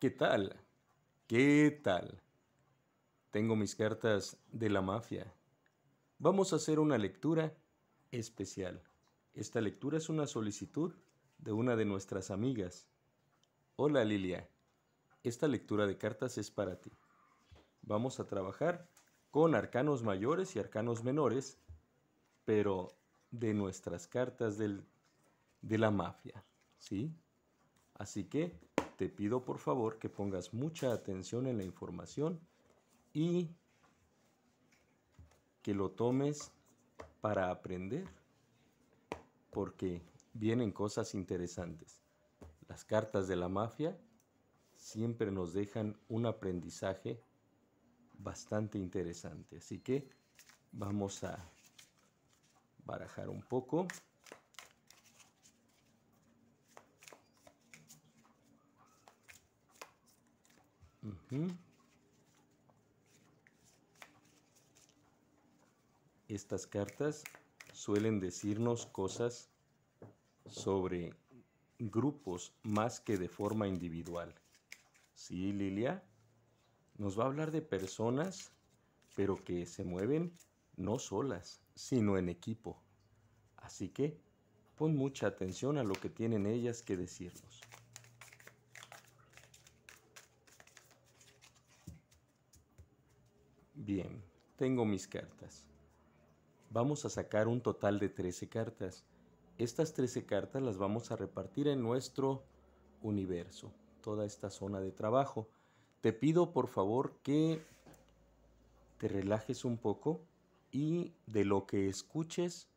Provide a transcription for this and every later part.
¿Qué tal? ¿Qué tal? Tengo mis cartas de la mafia. Vamos a hacer una lectura especial. Esta lectura es una solicitud de una de nuestras amigas. Hola Lilia, esta lectura de cartas es para ti. Vamos a trabajar con arcanos mayores y arcanos menores, pero de nuestras cartas de la mafia, ¿sí? Así que te pido por favor que pongas mucha atención en la información y que lo tomes para aprender, porque vienen cosas interesantes. Las cartas de la mafia siempre nos dejan un aprendizaje bastante interesante. Así que vamos a barajar un poco. Estas cartas suelen decirnos cosas sobre grupos más que de forma individual. Sí, Lilia, nos va a hablar de personas, pero que se mueven no solas, sino en equipo. Así que pon mucha atención a lo que tienen ellas que decirnos. Bien, tengo mis cartas. Vamos a sacar un total de 13 cartas. Estas 13 cartas las vamos a repartir en nuestro universo, toda esta zona de trabajo. Te pido por favor que te relajes un poco y de lo que escuches,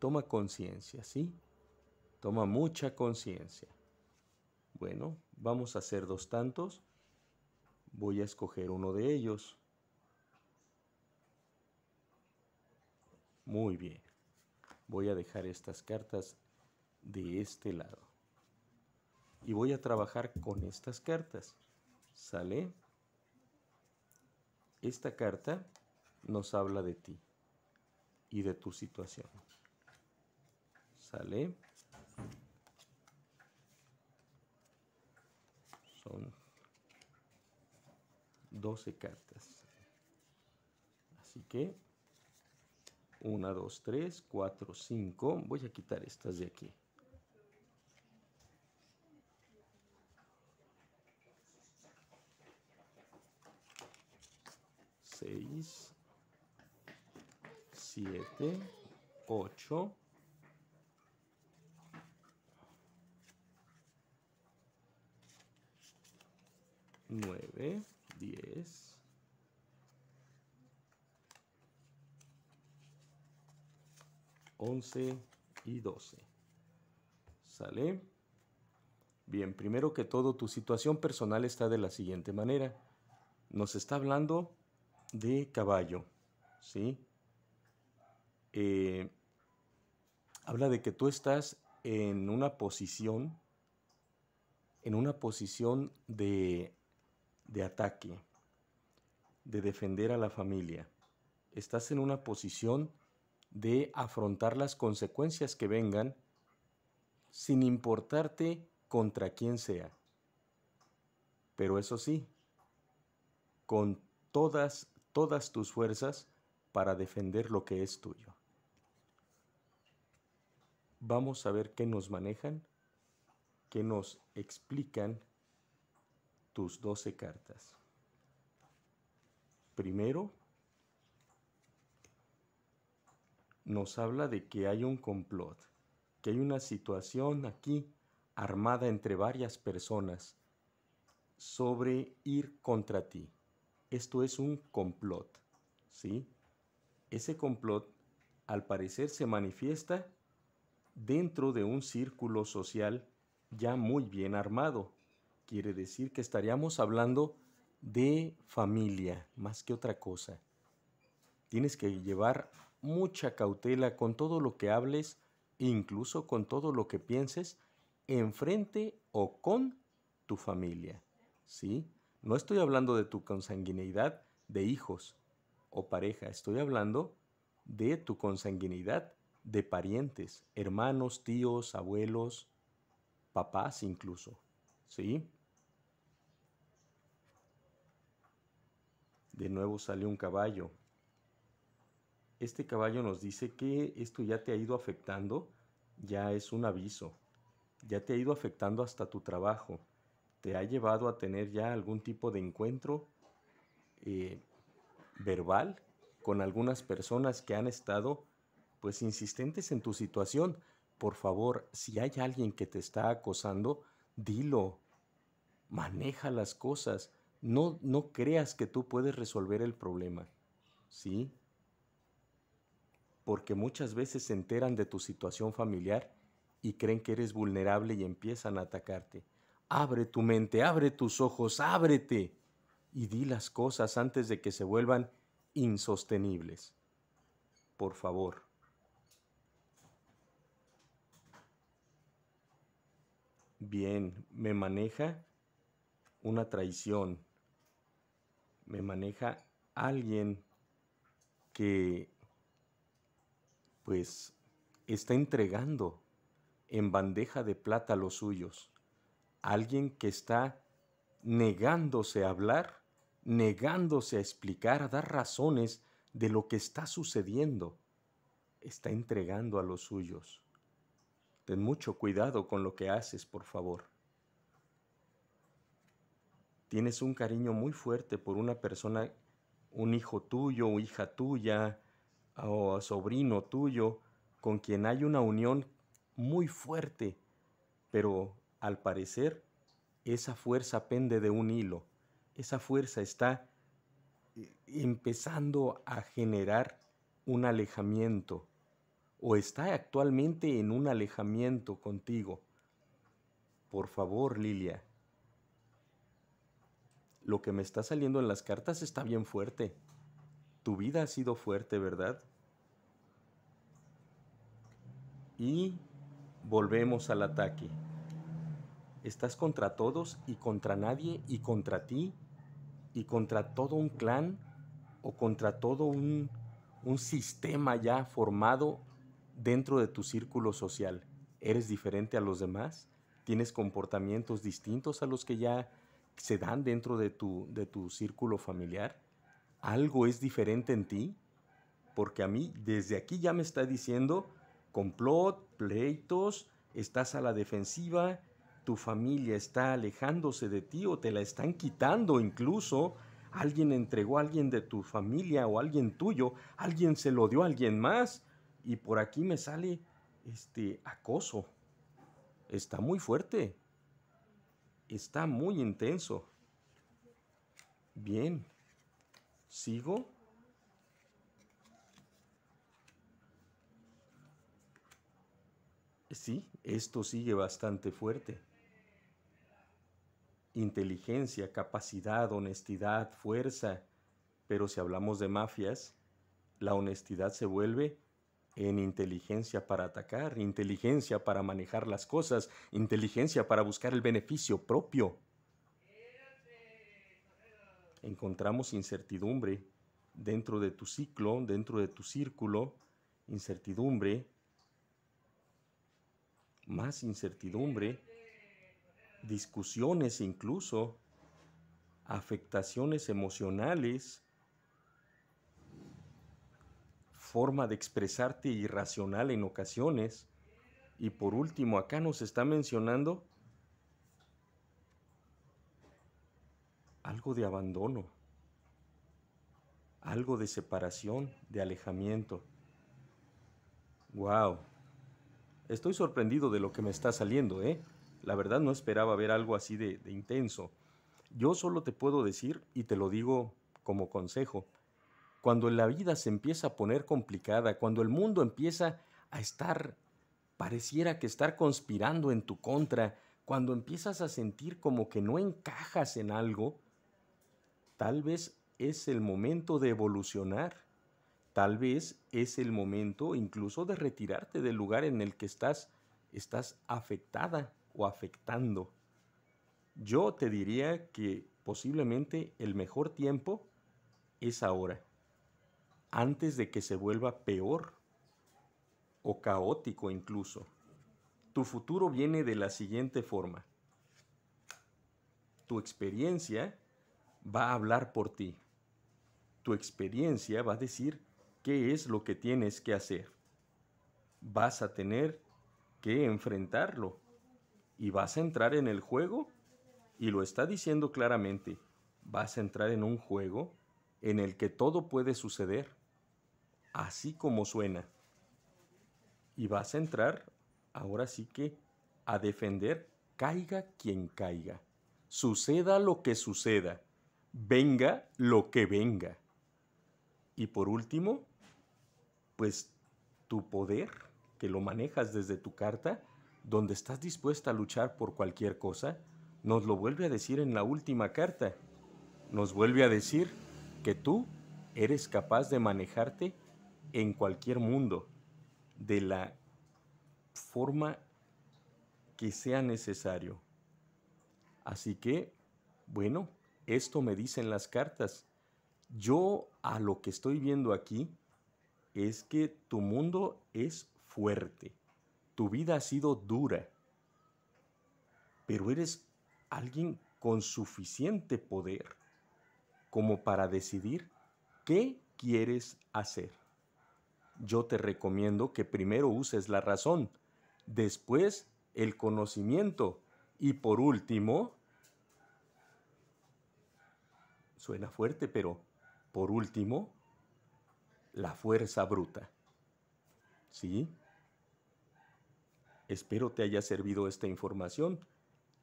toma conciencia, ¿sí? Toma mucha conciencia. Bueno, vamos a hacer dos tantos voy a escoger uno de ellos. Muy bien. Voy a dejar estas cartas de este lado. Y voy a trabajar con estas cartas. ¿Sale? Esta carta nos habla de ti y de tu situación. ¿Sale? Son 12 cartas. Así que 1, 2, 3, 4, 5. Voy a quitar estas de aquí. Seis, siete, ocho, nueve. 10. Once y 12. ¿Sale? Bien, primero que todo, tu situación personal está de la siguiente manera. Nos está hablando de caballo, ¿sí? Eh, habla de que tú estás en una posición, en una posición de de ataque, de defender a la familia. Estás en una posición de afrontar las consecuencias que vengan sin importarte contra quién sea. Pero eso sí, con todas, todas tus fuerzas para defender lo que es tuyo. Vamos a ver qué nos manejan, qué nos explican 12 cartas. Primero, nos habla de que hay un complot, que hay una situación aquí armada entre varias personas sobre ir contra ti. Esto es un complot, ¿sí? Ese complot al parecer se manifiesta dentro de un círculo social ya muy bien armado, quiere decir que estaríamos hablando de familia más que otra cosa. Tienes que llevar mucha cautela con todo lo que hables, incluso con todo lo que pienses, enfrente o con tu familia. ¿Sí? No estoy hablando de tu consanguineidad de hijos o pareja, estoy hablando de tu consanguineidad de parientes, hermanos, tíos, abuelos, papás incluso. ¿Sí? De nuevo sale un caballo. Este caballo nos dice que esto ya te ha ido afectando, ya es un aviso, ya te ha ido afectando hasta tu trabajo, te ha llevado a tener ya algún tipo de encuentro eh, verbal con algunas personas que han estado pues insistentes en tu situación. Por favor, si hay alguien que te está acosando, dilo, maneja las cosas, no, creas que tú puedes resolver el problema, ¿sí? Porque muchas veces se enteran de tu situación familiar y creen que eres vulnerable y empiezan a atacarte. Abre tu mente, abre tus ojos, ábrete y di las cosas antes de que se vuelvan insostenibles. Por favor. Bien, me maneja una traición me maneja alguien que pues está entregando en bandeja de plata los suyos, alguien que está negándose a hablar, negándose a explicar, a dar razones de lo que está sucediendo, está entregando a los suyos. Ten mucho cuidado con lo que haces, por favor tienes un cariño muy fuerte por una persona, un hijo tuyo, o hija tuya, o sobrino tuyo, con quien hay una unión muy fuerte, pero al parecer esa fuerza pende de un hilo, esa fuerza está eh, empezando a generar un alejamiento o está actualmente en un alejamiento contigo. Por favor, Lilia, lo que me está saliendo en las cartas está bien fuerte. Tu vida ha sido fuerte, ¿verdad? Y volvemos al ataque. Estás contra todos y contra nadie y contra ti y contra todo un clan o contra todo un, un sistema ya formado dentro de tu círculo social. Eres diferente a los demás, tienes comportamientos distintos a los que ya se dan dentro de tu, de tu círculo familiar, algo es diferente en ti, porque a mí desde aquí ya me está diciendo complot, pleitos, estás a la defensiva, tu familia está alejándose de ti o te la están quitando incluso, alguien entregó a alguien de tu familia o alguien tuyo, alguien se lo dio a alguien más y por aquí me sale este acoso. Está muy fuerte está muy intenso. Bien, sigo. Sí, esto sigue bastante fuerte. Inteligencia, capacidad, honestidad, fuerza. Pero si hablamos de mafias, la honestidad se vuelve en inteligencia para atacar, inteligencia para manejar las cosas, inteligencia para buscar el beneficio propio. Encontramos incertidumbre dentro de tu ciclo, dentro de tu círculo, incertidumbre, más incertidumbre, discusiones incluso, afectaciones emocionales, forma de expresarte irracional en ocasiones. Y por último, acá nos está mencionando algo de abandono, algo de separación, de alejamiento. ¡Wow! Estoy sorprendido de lo que me está saliendo, ¿eh? La verdad no esperaba ver algo así de, de intenso. Yo solo te puedo decir, y te lo digo como consejo, cuando la vida se empieza a poner complicada, cuando el mundo empieza a estar, pareciera que estar conspirando en tu contra, cuando empiezas a sentir como que no encajas en algo, tal vez es el momento de evolucionar, tal vez es el momento incluso de retirarte del lugar en el que estás, estás afectada o afectando. Yo te diría que posiblemente el mejor tiempo es ahora antes de que se vuelva peor o caótico incluso. Tu futuro viene de la siguiente forma. Tu experiencia va a hablar por ti. Tu experiencia va a decir qué es lo que tienes que hacer. Vas a tener que enfrentarlo y vas a entrar en el juego y lo está diciendo claramente. Vas a entrar en un juego en el que todo puede suceder así como suena. Y vas a entrar, ahora sí que, a defender, caiga quien caiga, suceda lo que suceda, venga lo que venga. Y por último, pues tu poder, que lo manejas desde tu carta, donde estás dispuesta a luchar por cualquier cosa, nos lo vuelve a decir en la última carta. Nos vuelve a decir que tú eres capaz de manejarte en cualquier mundo de la forma que sea necesario. Así que, bueno, esto me dicen las cartas. Yo a lo que estoy viendo aquí es que tu mundo es fuerte, tu vida ha sido dura, pero eres alguien con suficiente poder como para decidir qué quieres hacer yo te recomiendo que primero uses la razón, después el conocimiento y por último, suena fuerte, pero por último, la fuerza bruta. ¿Sí? Espero te haya servido esta información.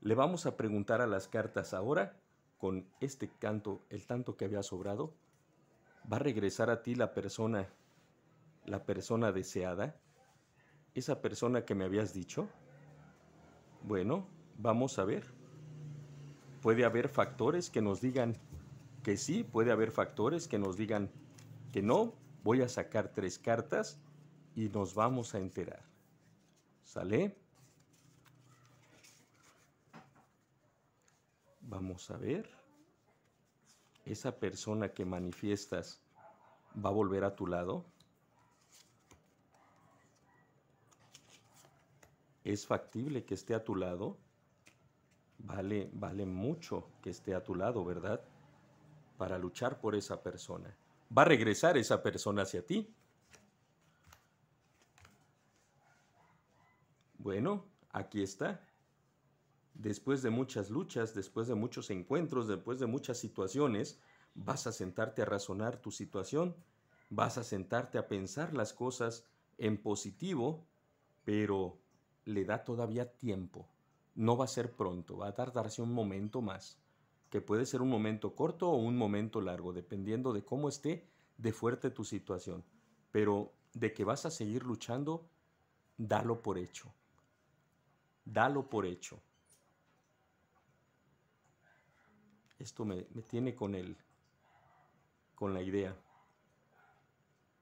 Le vamos a preguntar a las cartas ahora, con este canto, el tanto que había sobrado, va a regresar a ti la persona la persona deseada, esa persona que me habías dicho? Bueno, vamos a ver. Puede haber factores que nos digan que sí, puede haber factores que nos digan que no. Voy a sacar tres cartas y nos vamos a enterar. ¿Sale? Vamos a ver. ¿Esa persona que manifiestas va a volver a tu lado? es factible que esté a tu lado, vale, vale mucho que esté a tu lado, ¿verdad? Para luchar por esa persona. Va a regresar esa persona hacia ti. Bueno, aquí está. Después de muchas luchas, después de muchos encuentros, después de muchas situaciones, vas a sentarte a razonar tu situación, vas a sentarte a pensar las cosas en positivo, pero le da todavía tiempo. No va a ser pronto, va a tardarse un momento más, que puede ser un momento corto o un momento largo, dependiendo de cómo esté de fuerte tu situación. Pero de que vas a seguir luchando, dalo por hecho. Dalo por hecho. Esto me, tiene con él, con la idea,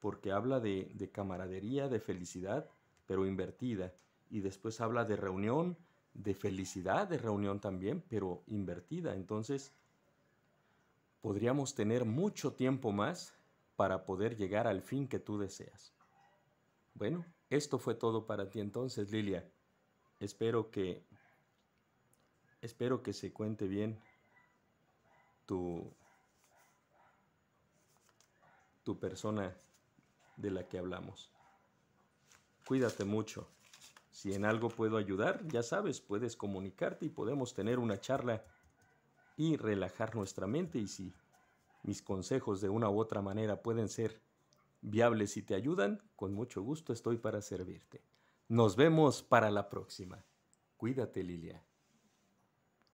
porque habla de camaradería, de felicidad, pero invertida y después habla de reunión, de felicidad de reunión también, pero invertida. Entonces, podríamos tener mucho tiempo más para poder llegar al fin que tú deseas. Bueno, esto fue todo para ti entonces, Lilia. Espero que espero que se cuente bien tu tu persona de la que hablamos. Cuídate mucho. Si en algo puedo ayudar, ya sabes, puedes comunicarte y podemos tener una charla y relajar nuestra mente y si mis consejos de una u otra manera pueden ser viables y te ayudan, con mucho gusto estoy para servirte. Nos vemos para la próxima. Cuídate, Lilia.